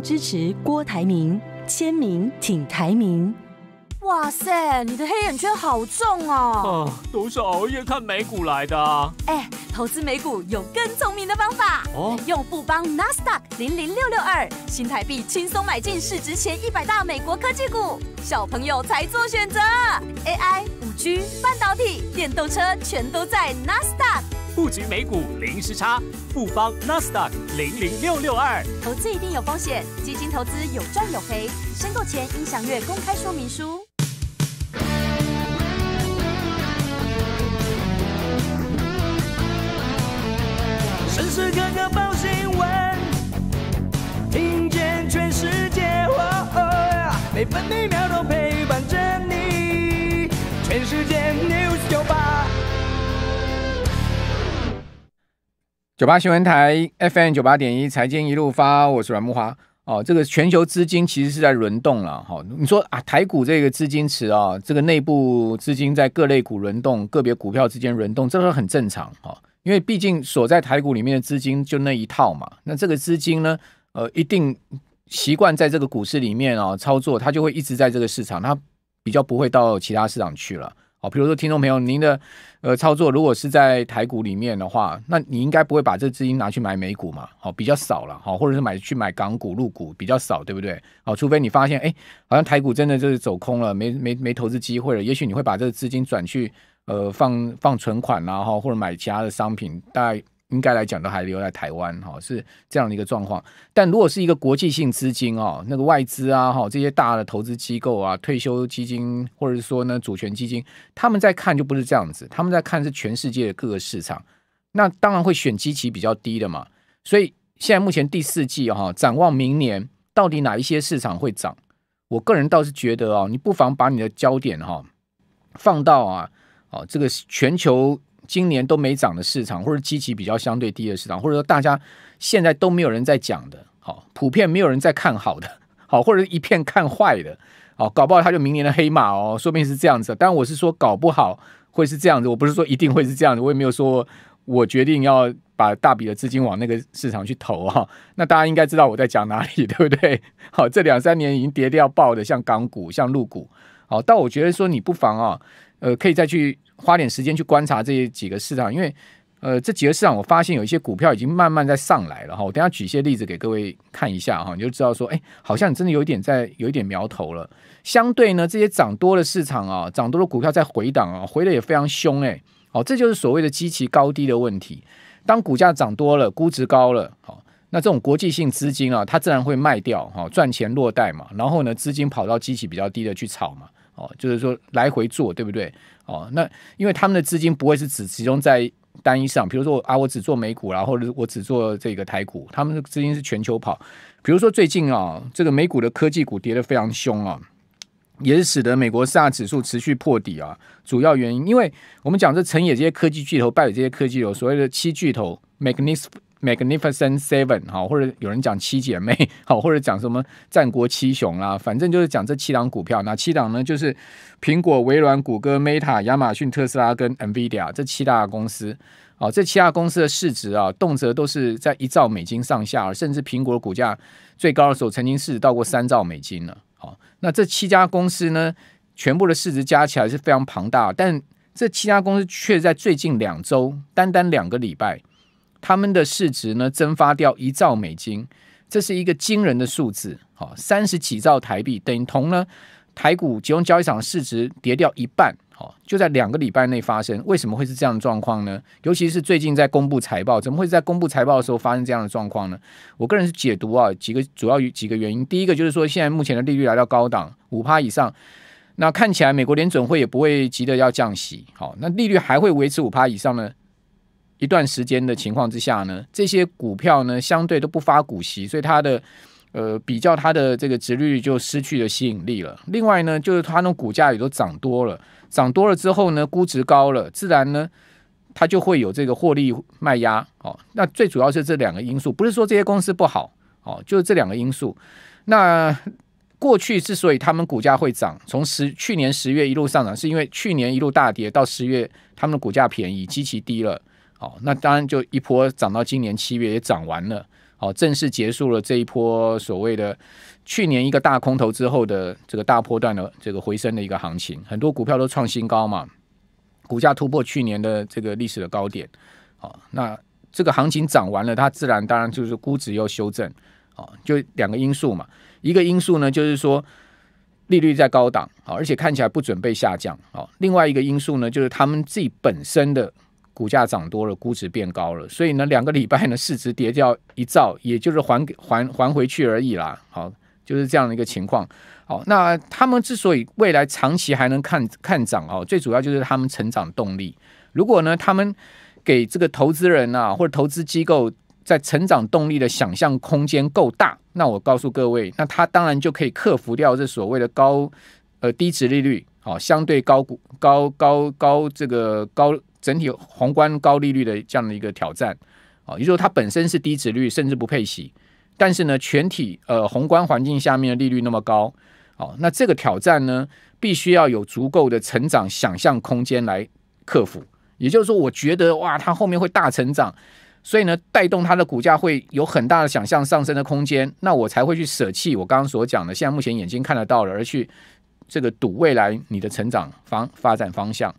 支持郭台铭签名挺台铭，哇塞，你的黑眼圈好重啊！啊，都是熬夜看美股来的。哎，投资美股有更聪明的方法哦，用不邦 Nasdaq 零零六六二新台币轻松买进市值前一百大美国科技股，小朋友才做选择，AI、五 G、半导体、电动车，全都在 Nasdaq。布局美股零时差，富方 Nasdaq 零零六六二。投资一定有风险，基金投资有赚有赔。申购前应详阅公开说明书。时时刻刻报新闻，听见全世界，哦每分每秒都。九八新闻台 FM 九八点一，财经一路发，我是阮木华。哦，这个全球资金其实是在轮动了，哈。你说啊，台股这个资金池啊，这个内部资金在各类股轮动，个别股票之间轮动，这个很正常，哈。因为毕竟锁在台股里面的资金就那一套嘛，那这个资金呢，呃，一定习惯在这个股市里面啊操作，它就会一直在这个市场，它比较不会到其他市场去了。哦，比如说听众朋友，您的呃操作如果是在台股里面的话，那你应该不会把这资金拿去买美股嘛？好，比较少了，好，或者是买去买港股、陆股比较少，对不对？好，除非你发现，哎，好像台股真的就是走空了，没没没投资机会了，也许你会把这个资金转去呃放放存款啦，哈，或者买其他的商品，带。应该来讲都还留在台湾哈，是这样的一个状况。但如果是一个国际性资金哦，那个外资啊哈，这些大的投资机构啊、退休基金或者是说呢主权基金，他们在看就不是这样子，他们在看是全世界的各个市场，那当然会选基期比较低的嘛。所以现在目前第四季哈，展望明年到底哪一些市场会涨，我个人倒是觉得啊，你不妨把你的焦点哈放到啊哦这个全球。今年都没涨的市场，或者基期比较相对低的市场，或者说大家现在都没有人在讲的，好，普遍没有人在看好的，好，或者是一片看坏的，好，搞不好它就明年的黑马哦，说不定是这样子。但我是说搞不好会是这样子，我不是说一定会是这样子，我也没有说我决定要把大笔的资金往那个市场去投哈。那大家应该知道我在讲哪里，对不对？好，这两三年已经跌掉爆的，像港股，像陆股，好，但我觉得说你不妨啊，呃，可以再去。花点时间去观察这几个市场，因为，呃，这几个市场我发现有一些股票已经慢慢在上来了哈。我等下举一些例子给各位看一下哈，你就知道说，哎，好像你真的有一点在有一点苗头了。相对呢，这些涨多的市场啊，涨多的股票在回档啊，回的也非常凶哎。哦，这就是所谓的机器高低的问题。当股价涨多了，估值高了，好，那这种国际性资金啊，它自然会卖掉哈，赚钱落袋嘛。然后呢，资金跑到机器比较低的去炒嘛。哦，就是说来回做，对不对？哦，那因为他们的资金不会是只集中在单一上，比如说啊，我只做美股，然后或者我只做这个台股，他们的资金是全球跑。比如说最近啊，这个美股的科技股跌得非常凶啊，也是使得美国四大指数持续破底啊。主要原因，因为我们讲这成也这些科技巨头，败也这些科技股，所谓的七巨头 Magnus。Magnificent Seven，哈，或者有人讲七姐妹，好，或者讲什么战国七雄啦，反正就是讲这七档股票。哪七档呢？就是苹果、微软、谷歌、Meta、亚马逊、特斯拉跟 Nvidia 这七大公司。好，这七大公司的市值啊，动辄都是在一兆美金上下，甚至苹果的股价最高的时候，曾经市值到过三兆美金呢。好，那这七家公司呢，全部的市值加起来是非常庞大，但这七家公司却在最近两周，单单两个礼拜。他们的市值呢蒸发掉一兆美金，这是一个惊人的数字。好，三十几兆台币等同呢台股集中交易场市值跌掉一半。好，就在两个礼拜内发生，为什么会是这样的状况呢？尤其是最近在公布财报，怎么会在公布财报的时候发生这样的状况呢？我个人是解读啊，几个主要几个原因。第一个就是说，现在目前的利率来到高档五趴以上，那看起来美国联准会也不会急着要降息。好，那利率还会维持五趴以上呢？一段时间的情况之下呢，这些股票呢相对都不发股息，所以它的呃比较它的这个值率就失去了吸引力了。另外呢，就是它那股价也都涨多了，涨多了之后呢，估值高了，自然呢它就会有这个获利卖压哦。那最主要是这两个因素，不是说这些公司不好哦，就是这两个因素。那过去之所以他们股价会涨，从十去年十月一路上涨，是因为去年一路大跌到十月，他们的股价便宜极其低了。好，那当然就一波涨到今年七月也涨完了，好，正式结束了这一波所谓的去年一个大空头之后的这个大波段的这个回升的一个行情，很多股票都创新高嘛，股价突破去年的这个历史的高点。好，那这个行情涨完了，它自然当然就是估值要修正。好，就两个因素嘛，一个因素呢就是说利率在高档，好，而且看起来不准备下降。好，另外一个因素呢就是他们自己本身的。股价涨多了，估值变高了，所以呢，两个礼拜呢，市值跌掉一兆，也就是还还还回去而已啦。好，就是这样的一个情况。好，那他们之所以未来长期还能看看涨哦，最主要就是他们成长动力。如果呢，他们给这个投资人啊或者投资机构在成长动力的想象空间够大，那我告诉各位，那他当然就可以克服掉这所谓的高呃低值利率，好，相对高股高高高这个高。整体宏观高利率的这样的一个挑战，啊，也就是说它本身是低值率甚至不配息，但是呢，全体呃宏观环境下面的利率那么高，哦，那这个挑战呢，必须要有足够的成长想象空间来克服。也就是说，我觉得哇，它后面会大成长，所以呢，带动它的股价会有很大的想象上升的空间，那我才会去舍弃我刚刚所讲的现在目前眼睛看得到了，而去这个赌未来你的成长方发展方向。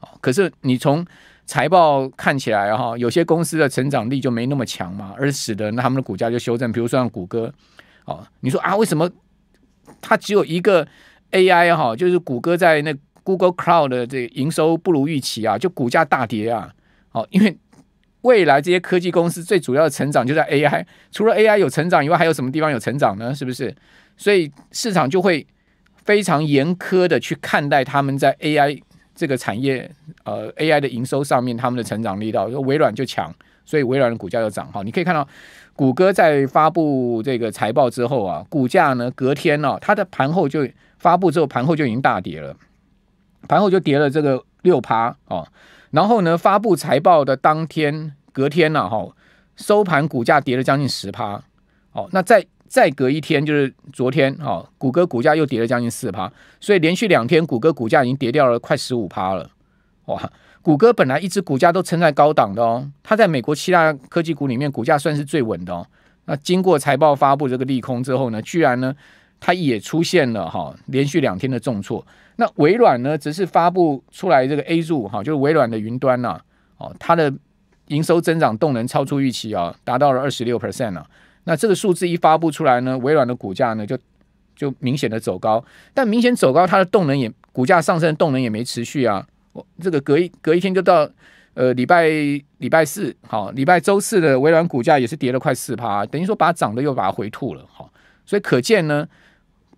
哦，可是你从财报看起来哈，有些公司的成长力就没那么强嘛，而使得那他们的股价就修正。比如说像谷歌，哦，你说啊，为什么它只有一个 AI 哈？就是谷歌在那 Google Cloud 的这个营收不如预期啊，就股价大跌啊。哦，因为未来这些科技公司最主要的成长就在 AI，除了 AI 有成长以外，还有什么地方有成长呢？是不是？所以市场就会非常严苛的去看待他们在 AI。这个产业，呃，AI 的营收上面，他们的成长力道，就微软就强，所以微软的股价就涨。哈，你可以看到，谷歌在发布这个财报之后啊，股价呢隔天呢，它的盘后就发布之后，盘后就已经大跌了，盘后就跌了这个六趴哦。然后呢，发布财报的当天，隔天呢，哈，收盘股价跌了将近十趴。哦，那在再隔一天就是昨天，哈，谷歌股价又跌了将近四趴，所以连续两天谷歌股价已经跌掉了快十五趴了，哇！谷歌本来一只股价都撑在高档的哦，它在美国七大科技股里面股价算是最稳的哦。那经过财报发布这个利空之后呢，居然呢它也出现了哈连续两天的重挫。那微软呢则是发布出来这个 a 柱哈，就是微软的云端呐，哦，它的营收增长动能超出预期啊，达到了二十六 percent 了。那这个数字一发布出来呢，微软的股价呢就就明显的走高，但明显走高，它的动能也股价上升动能也没持续啊。我这个隔一隔一天就到呃礼拜礼拜四，好礼拜周四的微软股价也是跌了快四趴，等于说把涨的又把它回吐了哈。所以可见呢，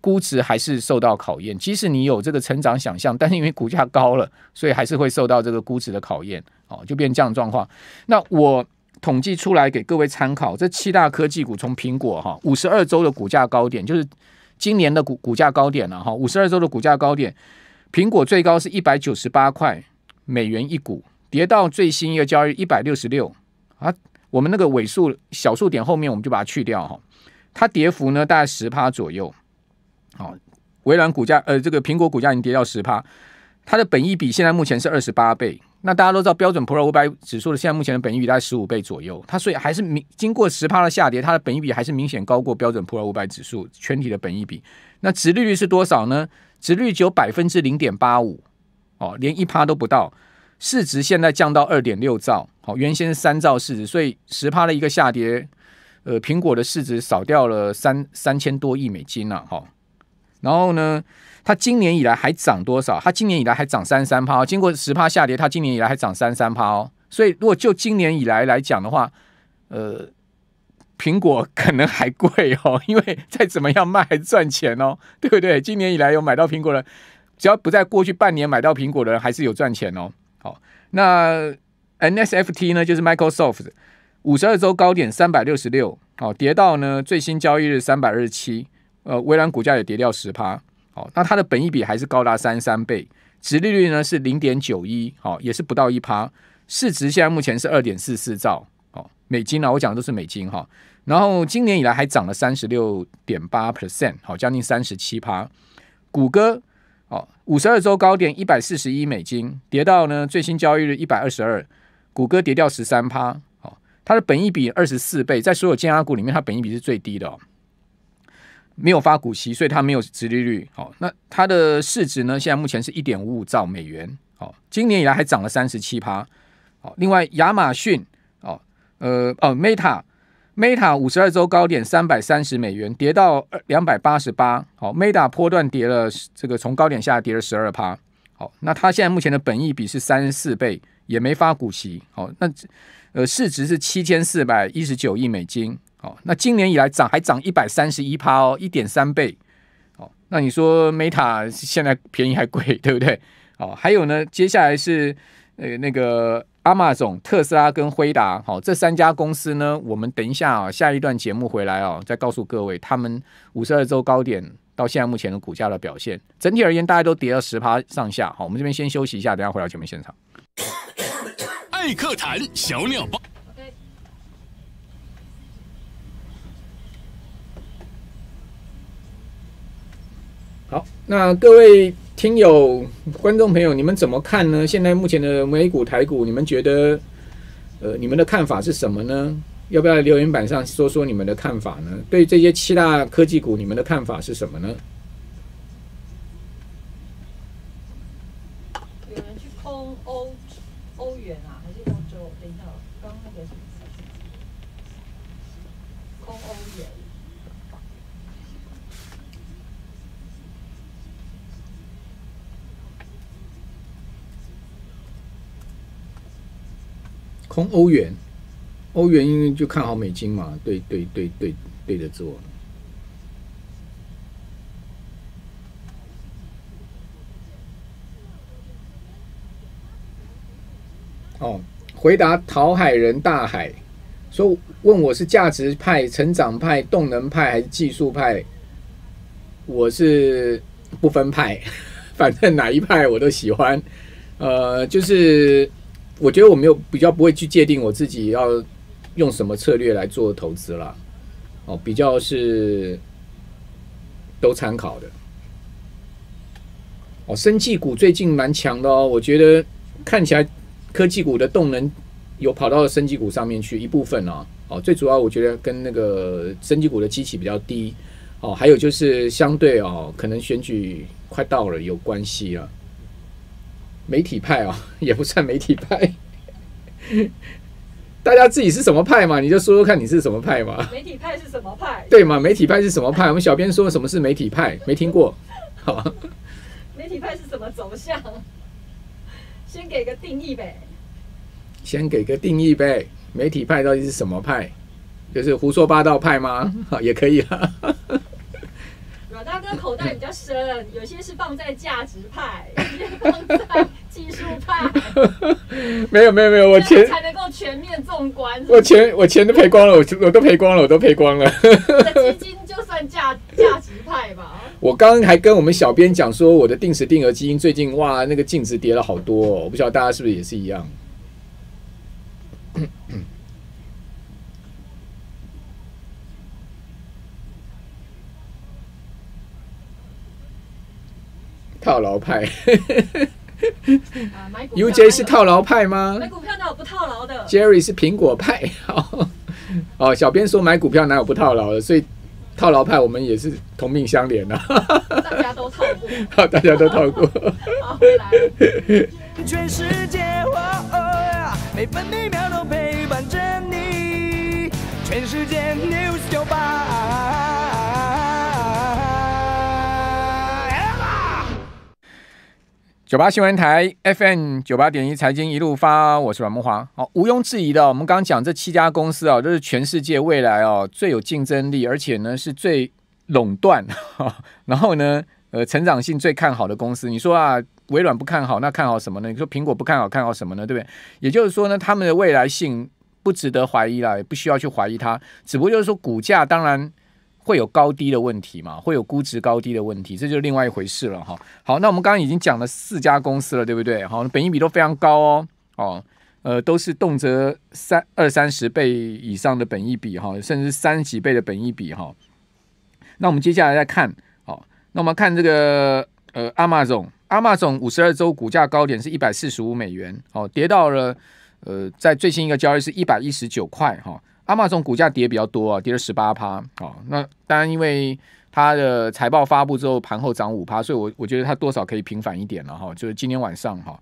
估值还是受到考验。即使你有这个成长想象，但是因为股价高了，所以还是会受到这个估值的考验。好，就变这样状况。那我。统计出来给各位参考，这七大科技股从苹果哈五十二周的股价高点，就是今年的股股价高点了哈，五十二周的股价高点，苹果最高是一百九十八块美元一股，跌到最新一个交易一百六十六啊，我们那个尾数小数点后面我们就把它去掉哈，它跌幅呢大概十趴左右，好，微软股价呃这个苹果股价已经跌到十趴。它的本益比现在目前是二十八倍，那大家都知道标准普尔五百指数的现在目前的本益比大概十五倍左右，它所以还是明经过十趴的下跌，它的本益比还是明显高过标准普尔五百指数全体的本益比。那值率率是多少呢？折率只有百分之零点八五，哦，连一趴都不到。市值现在降到二点六兆，好，原先三兆市值，所以十趴的一个下跌，呃，苹果的市值少掉了三三千多亿美金了，哈。然后呢，它今年以来还涨多少？它今年以来还涨三三趴，经过十趴下跌，它今年以来还涨三三趴。哦。所以如果就今年以来来讲的话，呃，苹果可能还贵哦，因为再怎么样卖还赚钱哦，对不对？今年以来有买到苹果的，只要不在过去半年买到苹果的人，还是有赚钱哦。好，那 NSFT 呢，就是 Microsoft，五十二周高点三百六十六，好，跌到呢最新交易日三百二十七。呃，微软股价也跌掉十趴，好，那它的本益比还是高达三三倍，值利率呢是零点九一，好，也是不到一趴，市值现在目前是二点四四兆，好，美金啊，我讲的都是美金哈，然后今年以来还涨了三十六点八 percent，好，将近三十七趴，谷歌，哦，五十二周高点一百四十一美金，跌到呢最新交易日一百二十二，谷歌跌掉十三趴，好，它的本益比二十四倍，在所有建压股里面，它本益比是最低的哦。没有发股息，所以它没有殖利率。好，那它的市值呢？现在目前是一点五五兆美元。好，今年以来还涨了三十七趴。好，另外亚马逊，哦，呃，哦，Meta，Meta 五十二周高点三百三十美元，跌到两百八十八。好，Meta 波段跌了，这个从高点下跌了十二趴。好，那它现在目前的本益比是三四倍，也没发股息。好，那呃，市值是七千四百一十九亿美金。哦，那今年以来涨还涨一百三十一趴哦，一点三倍。哦，那你说 Meta 现在便宜还贵，对不对？哦，还有呢，接下来是呃那个阿玛总、特斯拉跟辉达。好，这三家公司呢，我们等一下啊，下一段节目回来哦，再告诉各位他们五十二周高点到现在目前的股价的表现。整体而言，大家都跌了十趴上下。好，我们这边先休息一下，等下回到前面现场。艾克谈小鸟包。好，那各位听友、观众朋友，你们怎么看呢？现在目前的美股、台股，你们觉得，呃，你们的看法是什么呢？要不要留言板上说说你们的看法呢？对这些七大科技股，你们的看法是什么呢？欧元，欧元因为就看好美金嘛，对对对对对的做。哦，回答陶海人大海说问我是价值派、成长派、动能派还是技术派，我是不分派，反正哪一派我都喜欢。呃，就是。我觉得我没有比较不会去界定我自己要用什么策略来做投资了，哦，比较是都参考的。哦，生技股最近蛮强的哦，我觉得看起来科技股的动能有跑到生技股上面去一部分啊。哦，最主要我觉得跟那个生技股的机器比较低，哦，还有就是相对哦，可能选举快到了有关系了。媒体派哦，也不算媒体派，大家自己是什么派嘛？你就说说看你是什么派嘛。媒体派是什么派？对嘛？媒体派是什么派？我们小编说什么是媒体派，没听过。好，媒体派是什么走向？先给个定义呗。先给个定义呗。媒体派到底是什么派？就是胡说八道派吗？好，也可以啊。阮大哥口袋比较深，有些是放在价值派，有些放在。技术派，没有没有没有，我钱才能够全面纵观。我钱我钱都赔光了，我我都赔光了，我都赔光了。基金就算价价值派吧。我刚刚还跟我们小编讲说，我的定时定额基金最近哇，那个净值跌了好多，我不晓得大家是不是也是一样。套牢派。uj 是套牢派吗买股票哪有不套牢的 jerry 是苹果派哦小编说买股票哪有不套牢的所以套牢派我们也是同命相怜呐大家都套过好大家都套过好回来全世界哇哦呀每分每秒都陪伴着你全世界 news 九八九八新闻台 FM 九八点一财经一路发，我是阮木华。好，毋庸置疑的，我们刚刚讲这七家公司啊，都是全世界未来哦最有竞争力，而且呢是最垄断，然后呢呃成长性最看好的公司。你说啊，微软不看好，那看好什么呢？你说苹果不看好，看好什么呢？对不对？也就是说呢，他们的未来性不值得怀疑啦，也不需要去怀疑它，只不过就是说股价当然。会有高低的问题嘛？会有估值高低的问题，这就是另外一回事了哈。好，那我们刚刚已经讲了四家公司了，对不对？好，本益比都非常高哦，哦，呃，都是动辄三二三十倍以上的本益比哈，甚至三十几倍的本益比哈。那我们接下来再看，好，那我们看这个呃，阿玛总，阿玛总五十二周股价高点是一百四十五美元，哦，跌到了，呃，在最新一个交易是一百一十九块哈。阿玛总股价跌比较多啊，跌了十八趴啊。那当然，因为它的财报发布之后盘后涨五趴，所以，我我觉得它多少可以平反一点了哈。就是今天晚上哈，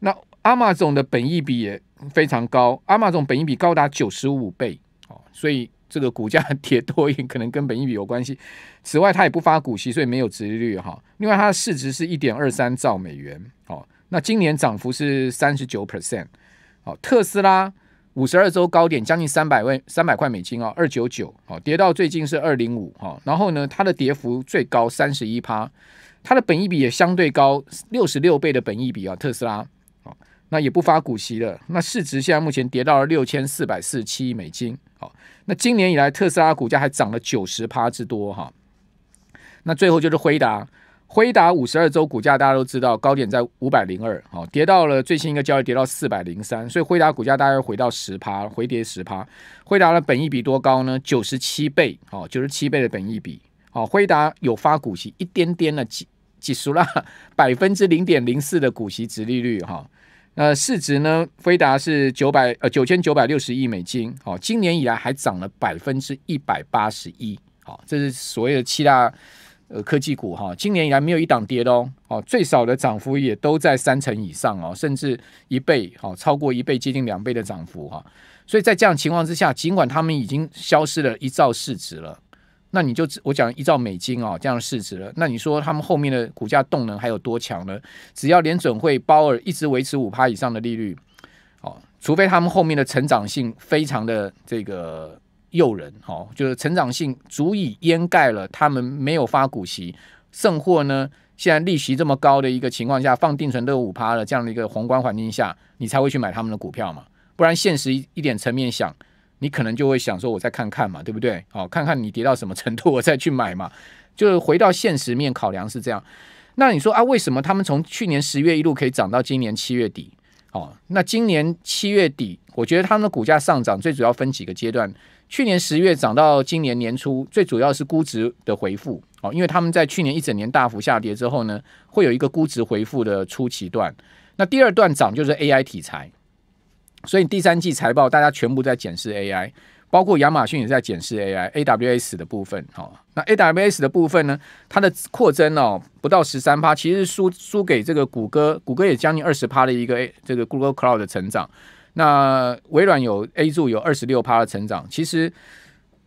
那阿玛总的本益比也非常高，阿玛总本益比高达九十五倍哦，所以这个股价 跌多一点可能跟本益比有关系。此外，它也不发股息，所以没有殖利率哈。另外，它的市值是一点二三兆美元哦。那今年涨幅是三十九 percent 哦。特斯拉。五十二周高点将近三百万三百块美金哦，二九九哦，跌到最近是二零五哈。然后呢，它的跌幅最高三十一趴，它的本益比也相对高六十六倍的本益比啊。特斯拉哦，那也不发股息了。那市值现在目前跌到了六千四百四十七亿美金。好，那今年以来特斯拉股价还涨了九十趴之多哈。那最后就是回答。辉达五十二周股价大家都知道，高点在五百零二，好，跌到了最新一个交易跌到四百零三，所以辉达股价大概回到十趴，回跌十趴。辉达的本益比多高呢？九十七倍，好，九十七倍的本益比，好，辉达有发股息，一点点的几几叔啦，百分之零点零四的股息值利率哈。那市值呢？辉达是九百呃九千九百六十亿美金，好，今年以来还涨了百分之一百八十一，好，这是所谓的七大。呃，科技股哈，今年以来没有一档跌的哦，哦，最少的涨幅也都在三成以上哦，甚至一倍哦，超过一倍，接近两倍的涨幅哈。所以在这样情况之下，尽管他们已经消失了一兆市值了，那你就我讲一兆美金哦，这样的市值了，那你说他们后面的股价动能还有多强呢？只要连准会包尔一直维持五趴以上的利率，哦，除非他们后面的成长性非常的这个。诱人哦，就是成长性足以掩盖了他们没有发股息，剩货呢？现在利息这么高的一个情况下，放定存都有五趴了，这样的一个宏观环境下，你才会去买他们的股票嘛？不然现实一点层面想，你可能就会想说，我再看看嘛，对不对？哦，看看你跌到什么程度，我再去买嘛。就是回到现实面考量是这样。那你说啊，为什么他们从去年十月一路可以涨到今年七月底？哦，那今年七月底，我觉得他们的股价上涨最主要分几个阶段。去年十月涨到今年年初，最主要是估值的回复哦，因为他们在去年一整年大幅下跌之后呢，会有一个估值回复的初期段。那第二段涨就是 AI 题材，所以第三季财报大家全部在检视 AI，包括亚马逊也在检视 AI，AWS 的部分哦。那 AWS 的部分呢，它的扩增哦不到十三趴，其实输输给这个谷歌，谷歌也将近二十趴的一个这个 Google Cloud 的成长。那微软有 A 柱有二十六趴的成长，其实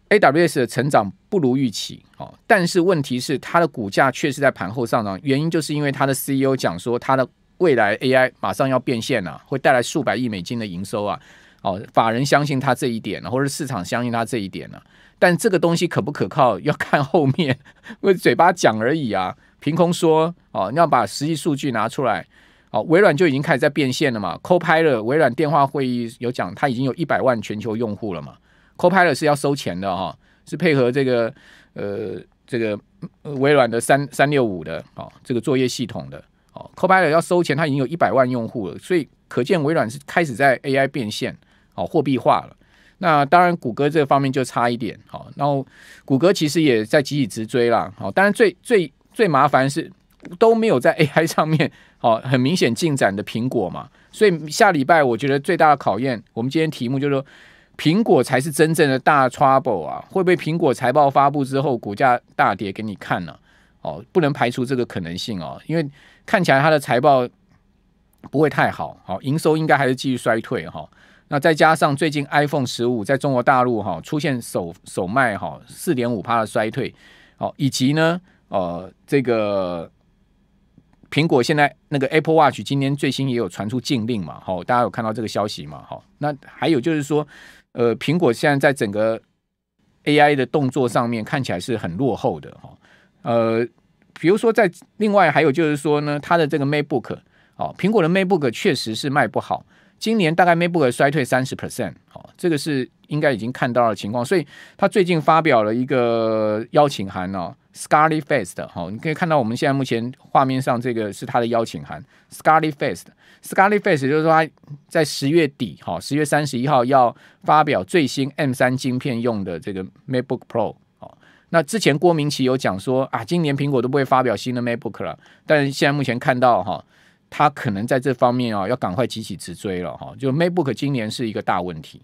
A W S 的成长不如预期哦。但是问题是，它的股价确实在盘后上涨，原因就是因为它的 C E O 讲说，它的未来 A I 马上要变现了，会带来数百亿美金的营收啊。哦，法人相信他这一点呢，或者市场相信他这一点呢？但这个东西可不可靠要看后面，为嘴巴讲而已啊，凭空说哦，你要把实际数据拿出来。哦，微软就已经开始在变现了嘛？Copilot，微软电话会议有讲，它已经有一百万全球用户了嘛？Copilot 是要收钱的哈，是配合这个呃这个微软的三三六五的，哦，这个作业系统的，哦 c o p i l o t 要收钱，它已经有一百万用户了，所以可见微软是开始在 AI 变现，哦，货币化了。那当然，谷歌这方面就差一点，好，然后谷歌其实也在急起直追啦，好，当然最最最麻烦是。都没有在 AI 上面，哦，很明显进展的苹果嘛，所以下礼拜我觉得最大的考验，我们今天题目就是说苹果才是真正的大 trouble 啊，会不会苹果财报发布之后股价大跌给你看呢，哦，不能排除这个可能性哦，因为看起来它的财报不会太好，好营收应该还是继续衰退哈，那再加上最近 iPhone 十五在中国大陆哈出现首首卖哈四点五的衰退，哦，以及呢，呃，这个。苹果现在那个 Apple Watch 今年最新也有传出禁令嘛，哈，大家有看到这个消息嘛，哈。那还有就是说，呃，苹果现在在整个 AI 的动作上面看起来是很落后的，哈。呃，比如说在另外还有就是说呢，它的这个 MacBook，哦，苹果的 MacBook 确实是卖不好，今年大概 MacBook 衰退三十 percent，哦，这个是应该已经看到了情况，所以它最近发表了一个邀请函哦，s c a r l e y faced 哈，你可以看到我们现在目前画面上这个是他的邀请函。s c a r l e y f a c e s c a r l e y f a c e 就是说他在十月底，哈，十月三十一号要发表最新 M 三晶片用的这个 MacBook Pro 那之前郭明奇有讲说啊，今年苹果都不会发表新的 MacBook 了，但是现在目前看到哈，他可能在这方面啊要赶快急起直追了哈。就 MacBook 今年是一个大问题。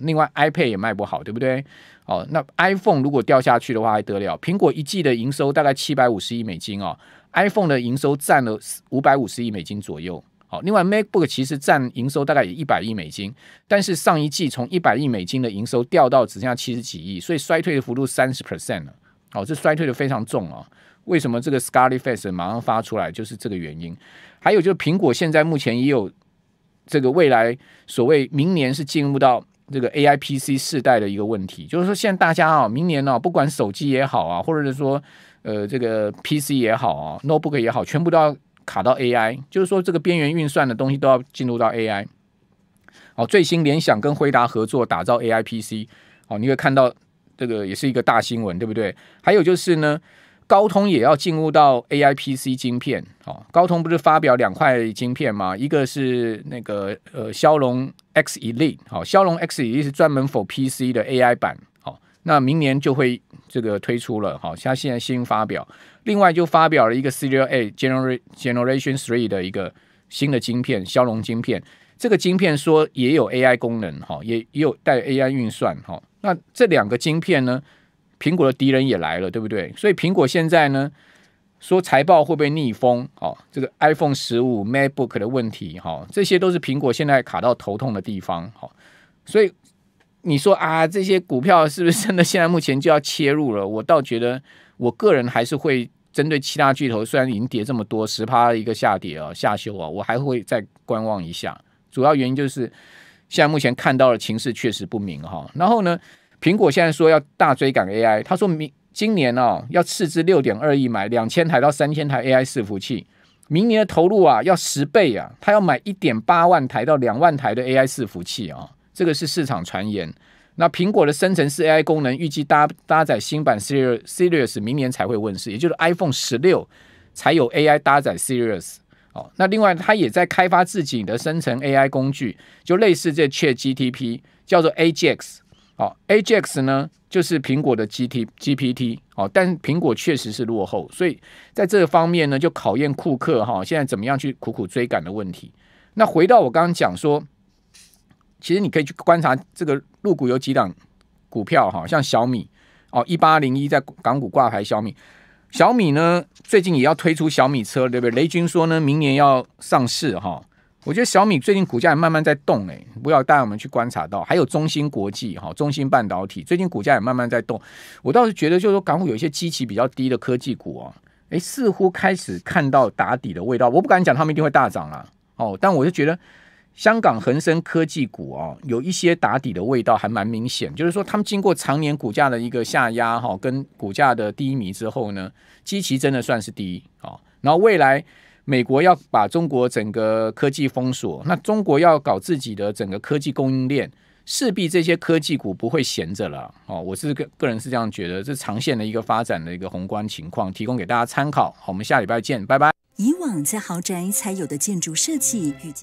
另外，iPad 也卖不好，对不对？哦，那 iPhone 如果掉下去的话还得了？苹果一季的营收大概七百五十亿美金哦，iPhone 的营收占了五百五十亿美金左右。好，另外 MacBook 其实占营收大概也一百亿美金，但是上一季从一百亿美金的营收掉到只剩下七十几亿，所以衰退的幅度三十 percent 了。哦，这衰退的非常重啊。为什么这个 s c a l i f c e 马上发出来就是这个原因？还有就是苹果现在目前也有这个未来所谓明年是进入到。这个 A I P C 世代的一个问题，就是说现在大家啊，明年啊，不管手机也好啊，或者是说呃这个 P C 也好啊，Notebook 也好，全部都要卡到 A I，就是说这个边缘运算的东西都要进入到 A I。哦，最新联想跟惠达合作打造 A I P C，哦，你会看到这个也是一个大新闻，对不对？还有就是呢。高通也要进入到 AI PC 晶片，哦，高通不是发表两块晶片吗？一个是那个呃骁龙 X Elite，好，骁龙 X Elite 是专门 for PC 的 AI 版，好，那明年就会这个推出了，好，它现在新发表，另外就发表了一个 Serial A Generation Generation Three 的一个新的晶片，骁龙晶片，这个晶片说也有 AI 功能，哈，也也有带 AI 运算，哈，那这两个晶片呢？苹果的敌人也来了，对不对？所以苹果现在呢，说财报会被逆风哦。这个 iPhone 十五、MacBook 的问题哈，这些都是苹果现在卡到头痛的地方哈。所以你说啊，这些股票是不是真的？现在目前就要切入了？我倒觉得，我个人还是会针对七大巨头，虽然已经跌这么多十趴一个下跌啊，下修啊，我还会再观望一下。主要原因就是现在目前看到的情势确实不明哈。然后呢？苹果现在说要大追赶 AI，他说明今年哦要斥资六点二亿买两千台到三千台 AI 伺服器，明年的投入啊要十倍啊，他要买一点八万台到两万台的 AI 伺服器啊，这个是市场传言。那苹果的生成式 AI 功能预计搭搭载新版 s i r i i u s 明年才会问世，也就是 iPhone 十六才有 AI 搭载 s i r i u s 哦。那另外，他也在开发自己的生成 AI 工具，就类似这切 GTP，叫做 a j a x 好，Ajax 呢，就是苹果的 G T G P T，哦，但苹果确实是落后，所以在这个方面呢，就考验库克哈现在怎么样去苦苦追赶的问题。那回到我刚刚讲说，其实你可以去观察这个入股有几档股票哈，像小米哦，一八零一在港股挂牌小米，小米呢最近也要推出小米车，对不对？雷军说呢，明年要上市哈。我觉得小米最近股价也慢慢在动哎，不要带我们去观察到，还有中芯国际哈，中芯半导体最近股价也慢慢在动。我倒是觉得，就是港股有一些基期比较低的科技股哦，哎，似乎开始看到打底的味道。我不敢讲他们一定会大涨啊，哦，但我就觉得香港恒生科技股哦，有一些打底的味道还蛮明显，就是说他们经过常年股价的一个下压哈，跟股价的低迷之后呢，基期真的算是低哦，然后未来。美国要把中国整个科技封锁，那中国要搞自己的整个科技供应链，势必这些科技股不会闲着了。哦，我是个个人是这样觉得，这长线的一个发展的一个宏观情况，提供给大家参考。好，我们下礼拜见，拜拜。以往在豪宅才有的建筑设计与。